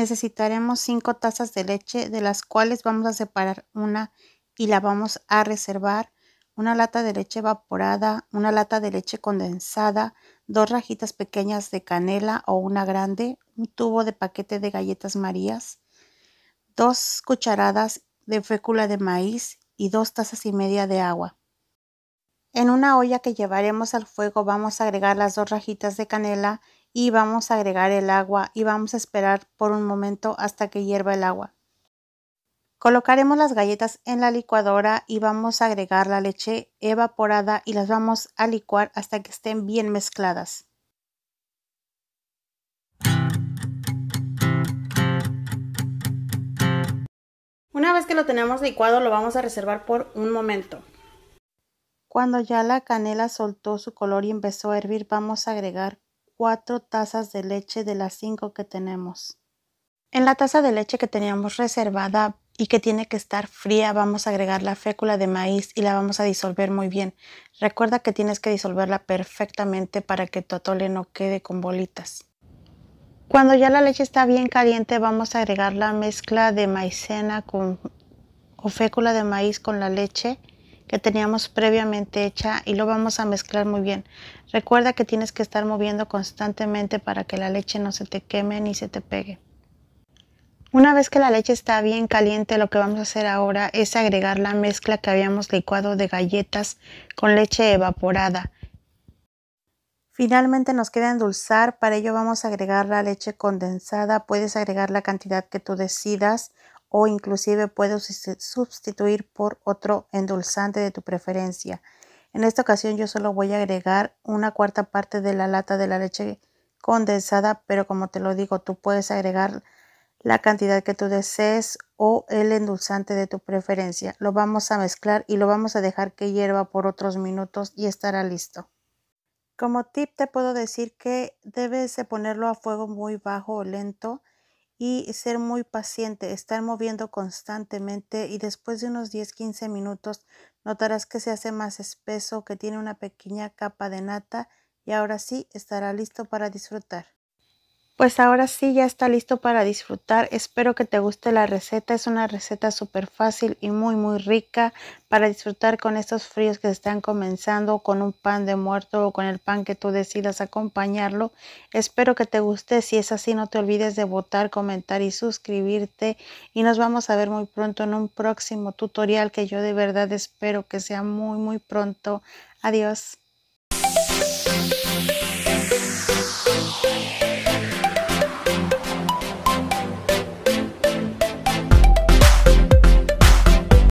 necesitaremos 5 tazas de leche de las cuales vamos a separar una y la vamos a reservar, una lata de leche evaporada, una lata de leche condensada, dos rajitas pequeñas de canela o una grande, un tubo de paquete de galletas marías, dos cucharadas de fécula de maíz y dos tazas y media de agua. En una olla que llevaremos al fuego vamos a agregar las dos rajitas de canela y vamos a agregar el agua y vamos a esperar por un momento hasta que hierva el agua. Colocaremos las galletas en la licuadora y vamos a agregar la leche evaporada y las vamos a licuar hasta que estén bien mezcladas. Una vez que lo tenemos licuado lo vamos a reservar por un momento. Cuando ya la canela soltó su color y empezó a hervir vamos a agregar cuatro tazas de leche de las cinco que tenemos. En la taza de leche que teníamos reservada y que tiene que estar fría, vamos a agregar la fécula de maíz y la vamos a disolver muy bien. Recuerda que tienes que disolverla perfectamente para que tu atole no quede con bolitas. Cuando ya la leche está bien caliente, vamos a agregar la mezcla de maicena con, o fécula de maíz con la leche que teníamos previamente hecha y lo vamos a mezclar muy bien. Recuerda que tienes que estar moviendo constantemente para que la leche no se te queme ni se te pegue. Una vez que la leche está bien caliente, lo que vamos a hacer ahora es agregar la mezcla que habíamos licuado de galletas con leche evaporada. Finalmente nos queda endulzar, para ello vamos a agregar la leche condensada, puedes agregar la cantidad que tú decidas o inclusive puedes este, sustituir por otro endulzante de tu preferencia. En esta ocasión yo solo voy a agregar una cuarta parte de la lata de la leche condensada, pero como te lo digo, tú puedes agregar la cantidad que tú desees o el endulzante de tu preferencia. Lo vamos a mezclar y lo vamos a dejar que hierva por otros minutos y estará listo. Como tip te puedo decir que debes ponerlo a fuego muy bajo o lento y ser muy paciente, estar moviendo constantemente y después de unos 10-15 minutos notarás que se hace más espeso, que tiene una pequeña capa de nata y ahora sí estará listo para disfrutar. Pues ahora sí ya está listo para disfrutar. Espero que te guste la receta. Es una receta súper fácil y muy muy rica para disfrutar con estos fríos que están comenzando con un pan de muerto o con el pan que tú decidas acompañarlo. Espero que te guste. Si es así no te olvides de votar, comentar y suscribirte. Y nos vamos a ver muy pronto en un próximo tutorial que yo de verdad espero que sea muy muy pronto. Adiós.